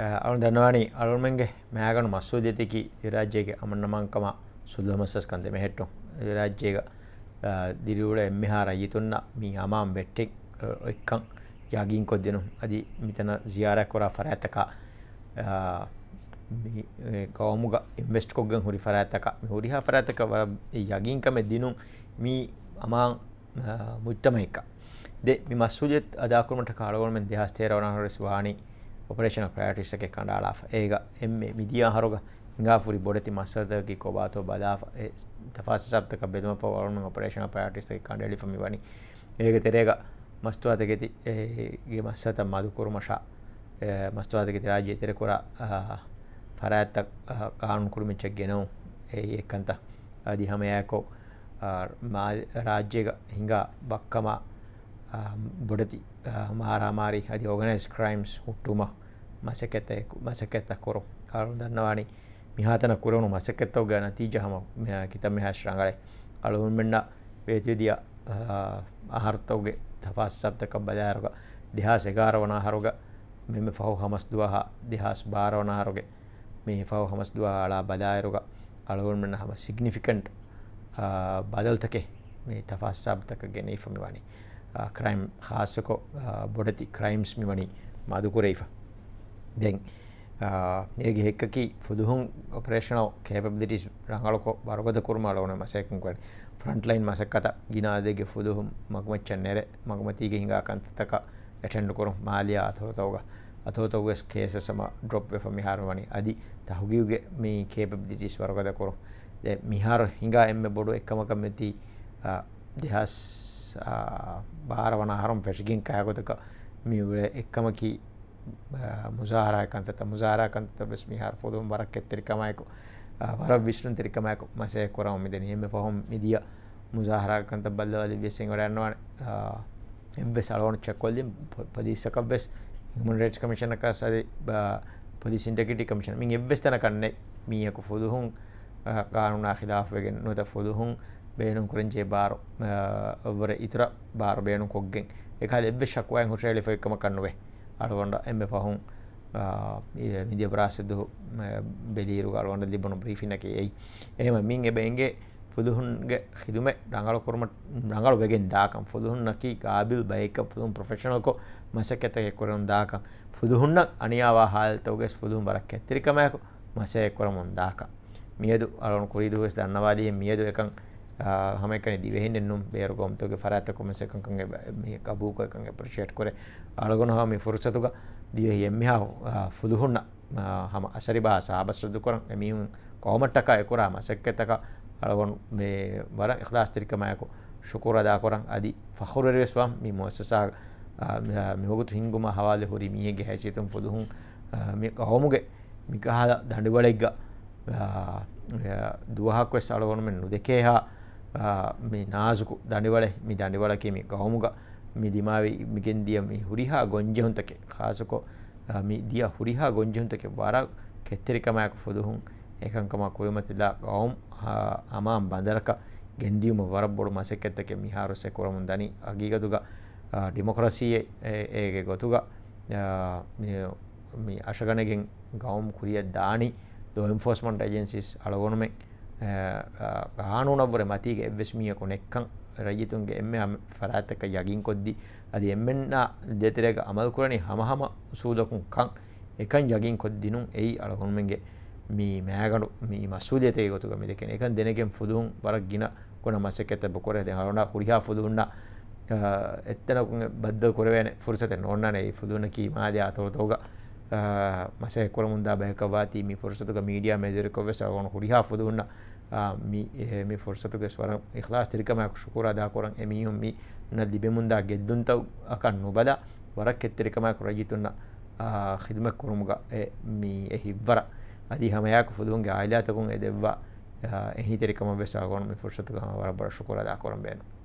අරු දනවානි අරුන්මන්ගේ මෑගනු මස්සූ දෙතිකි රාජ්‍යයගේ අමන්නමංකම සුල්ලමසස්කන්දෙම හෙට්ටු රාජ්‍යයක දිරිවුල එම්මි හා රජිතුන්න මී අමාම් බෙට්ටෙක් එක්කං යාගින් කොද්දෙනු අදි මිතන සිියාරයක් කොරා ෆර ඇතකා කවමුග ඉම්බෙස්ට කොග්ගෙන් හුරි ෆර ඇතක හුරි හා ෆර ඇතක වර යගින්කම දිනුම් මී අමාං මුත්තම එක දෙ මස්සූජෙත් අදාකුමට කාරවලම දෙහස්තේරවනහරස් වානී ඔපරේෂන ප්‍රයටිස් එකක් කණඩාලා ඒග එම මිදිය හරුග ඉංගාපුරි බොඩති මස්සදකි කොබාතෝ බදා තෆස් සබ්තක බෙදම පවරුණ ඔපරේෂන ප්‍රයටිස් එකක් කණඩ ලිමි වනි ඒක තෙරේග මස්තුවාතකෙති ඒගේ මස්සත මදුකුරුමශා මස්තුවාතකෙති රාජ්‍ය තෙරකොර පරඇත්තක් කානුන් කුරුමිච්චක් ගෙනවු ඒ එක්කන්ත අදිහමයකෝ රාජ්‍යක හිංගා බක්කමා Um, බොඩති මාරාමාරි අධි ඕගනස් ක්‍රයිම්ස් හුට්ටුම මසකැතයකු මසකැත්තක් කොරු කරුන් දන්නවානේ මිහතන කරනු මසකැත්තව ගැන තීජහම කිතම හැශ්‍රංගලයි අලුවන් මෙන්න පේතිදිය අහර්තවගේ uh, තපස් සබ්තක බදාරග දෙහාස එගාරවන හරුග මෙම පහු හමස් දවාහා දෙහාස් භාරවන හරුගේ මේ පව හමස් දවාලා බදායරුග අලුවන් මෙන්න හම සිගනිිෆිකන්ට් uh, බදල්තකේ මේ තපස් සබ්තක ගෙන ඉෆමිවානේ ಕ್ರೈಮ್ ಹಾಸಕೊ ಬೊಡತಿ ಕ್ರೈಮ್ಸ್ ಮಿವಣಿ ಮದುಕುರೈಫ ದೆನ್ ඒගේ හෙක්කකි පුදුහුන් ඔපරේෂනෝ කේපබිලිටිස් රංගලකො බරගොද කුරුමාලවන මසයකින් කොට ෆ්‍රන්ට් ලයින් මසකත ගිනාදගේ පුදුහුම් මගමච්චන් නෙර මගමතීගේ හිඟා කන්තතක ඇටෙන්ඩ් කුරු මාලියා අතොරතවග අතොරතවගේ කේස සම ඩ්‍රොප් වෙ මිහාරවනි අදි තහුගියුගේ මේ කේපබිලිටිස් වරගොද කුරු මිහාර හිඟා එම්ම බොඩු එකමක මෙති දෙහස් ಭಾರವನಾಹಾರಂ ಫೆಷಗಿಂಗ್ ಕಾಯಾಗೋದಕ್ಕೆ ಮೀವ ಎಕ್ಕಮಕಿ ಮುಜಾಹಾರಾಕಂತ ಮುಜಾಹಾರಾಕಂತ ಬಿಸ್ಮಿಹಾರ್ ಫೋದು ವರಕ್ಕೆ ತಿರಿಕಮಾಯಕು ವರ ವಿಷ್ಣು ತಿರಿಕಮಾಯಕು ಮಸೆ ಕೊರಮಿದೆನಿ ಎಮ್ಮೆ ಪಹಂ ಮಿದಿಯ ಮುಜಾಹಾರಾಕಂತ ಬಲ್ಲ ದಿವ್ಯ ಸಿಂಗ್ ಒಡನ್ನವಾಣೆ ಎಬ್ಬೆಸ್ ಅಳವಣ ಚಕ್ಕೊಲ್ಲಿ ಪದೀಸಕಬ್ಬೆಸ್ ಹ್ಯೂಮನ್ ರೈಟ್ಸ್ ಕಮಿಷನ್ ಅಕ್ಕ ಸರಿ පොලිසි ඉන්ටග්‍රිටි කමිෂන් මින් එබ්බෙස් තැන කන්නේ මීයක ෆොදුහුන් කානුනා ඛිලාෆ් වෙගෙන නොත ෆොදුහුන් ಬೇನು ಕುರಂಜೆ ಬಾರು ಅವರ ಇತರ ಬಾರು ಬೇನು ಕೊಗ್ಗೆಂ ಏಕಾಲ ಎವ್ವೆ ಶಕ್ವಾಯಂ ಹುಷೇಳಿ ಫೈಕ್ಕಮ ಕಣ್ಣುವೆ ಅಳಗೊಂಡ ಎಮ್ಮೆ ಪಹುಂ මිදිය ප්‍රාසිදු බෙලීරු අලුවන්ට තිබුණු බ්‍රීෆිනක යයි එහෙම මින් එබයින්ගේ පුදුහුන්ගේ හිදුම ඩංගලකොරම ඩංගල බගෙන් දාකම් පුදුහුන්නකි ගාබිල් බයක පුදුම් ප්‍රෆෙෂනල්කෝ මසකඇත එක්කොරම් දාකම් පුදුහුන්නක් අනිවා හාල්තෝගෙස් පුදුම් බරක් ඇතිරිකමයකු මසය එක්කොරමුන් දාක මියදු අලුන් කුරිදුවෙස් දන්නවාදී මියදු එකන් හමකන දිවෙහෙන්න්නුම් බේරගොම්තුගේ ފަރާތަކުމެ އެކަންކަންގެ ކަބޫކަކަންގެ ޕްރެޝޭޓް ކުރެ އަޅުގުނ ހަމ ފުރުސަތުގ දිවෙහි එම්මිහා ފުදුހުންނ හම අසරිබා සාභස්රදු කරන් එමීහුන් කොමට්ටක එකුරා මසක්කතක අළගොන් මේ වර එක්ලාස්තිරිකමයකු ශුකුරදා කොරන් අදි ෆහුරරස්වම් මේ මොස්සසා මෙහොගුත් හිංගුම හවාල හොරි මියගේ හැසිතුම් පුදුහුන් මේ කොහොමුගේ මිකහල දඩුවලෙක්ග දුවහක් වෙස් අලගොනුමෙන් නු දෙකේ හා මේ නාಜುಕು ದಂಡಿವಳೆ ಮಿ ದಂಡಿವಳಕ್ಕೆ ಮಿ ಗೌಮುಗ ಮಿ ದಿಮಾವಿ ಮಿಗೆಂದಿಯ ಮಿ ಹುರಿಹಾ ಗೊಂಜೆಹುಂತಕ್ಕೆ ಖಾಸಕೊ ಮಿ ದಿಯ ಹುರಿಹಾ ಗೊಂಜೆಹುಂತಕ್ಕೆ ವಾರ ಕೆತ್ತರಿಕಮಾಯಕ ಫುದುಹುಂ ಏಕಂಕಮ ಕುರಿಮತಿಲ್ಲ ಗೌಮ್ ಅಮಾಂ ಬಂದರಕ ಗೆಂದಿಯುಮ ವರಬ್ಬೊಡು ಮಸೆಕ್ಕೆತ್ತಕ್ಕೆ ಮಿಹಾರುಸೆ ಕೊರಮುಂ ದನಿ ಅಗೀಗದುಗ ಡಿಮೊಕ್ರಸಿಯೆ ಏಗೆ ಗೊತುಗ ಮಿ ಅಶಗಣೆಗೆಂ ಗೌಮ್ ಕುರಿಯ ದಾಣಿ ದೋ ಎನ್ಫೋರ್ಸ್ಮೆಂಟ್ ಏಜೆನ್ಸೀಸ್ ಅಳಗೋಣಮೆ ානුනවර eh, මතික එවස්මියකු නෙක්කං රජතුන්ගේ එම පරාත්තක යගින් කොද්දි අද එමෙන්න්න දෙතරක අමල්කුරණි හමහම සූදකුන් කං එකන් යගින් කොද්දිනුම් එයි අලකුන්මගේ මී මෑගඩු මී මස්සූදතය ගොතුක මි දෙකෙන එකන් දෙනකෙන් පුදුම් බරක් ගින කොන මසක ඇත බොකොර දෙ හරුණ හුරිහා පුදුන්න එත්තනකු බද්ධ කොරවෙන පුරසත නොන්නනේ පුදුන කීමමාද අතුරතෝග ಮಸೆ ಕೊಳಮುಂದ ಬಯಕವಾತಿ ಮಿ ಫುರ್ಸತುಗ ಮೀಡಿಯಾ ಮೇಜರ್ ಕೊವೆಸ್ ಅವನು ಹುಡಿಹಾ ಫುದುನ್ನ ಮಿ ಮಿ ಫುರ್ಸತುಗ ಸ್ವರ ಇಖ್ಲಾಸ್ ತಿರಿಕ ಮಾ ಶುಕುರ ಅದಾ ಕೊರಂ ಎಮಿಯುಂ ಮಿ ನ ದಿಬೆಮುಂದ ಗೆದ್ದುಂತ ಅಕನ್ ನುಬದ ವರಕ್ಕೆ ತಿರಿಕ ಮಾ ಕೊರಜಿತುನ್ನ ಖಿದ್ಮಕ್ ಕೊರಮುಗ ಎ ಮಿ ಎ ಹಿವ್ವರ ಅದಿ ಹಮಯಾಕ ಫುದುಂಗೆ ಆಯ್ಲಾತಕುಂ ಎದೆವ್ವ ಎಹಿ ತಿರಿಕ ಮಾ ಬೆಸಾಗೋಣ ಮಿ ಫುರ್ಸತುಗ ವರ ಬರ ಶುಕುರ ಅದಾ ಕೊರಂ ಬೇನು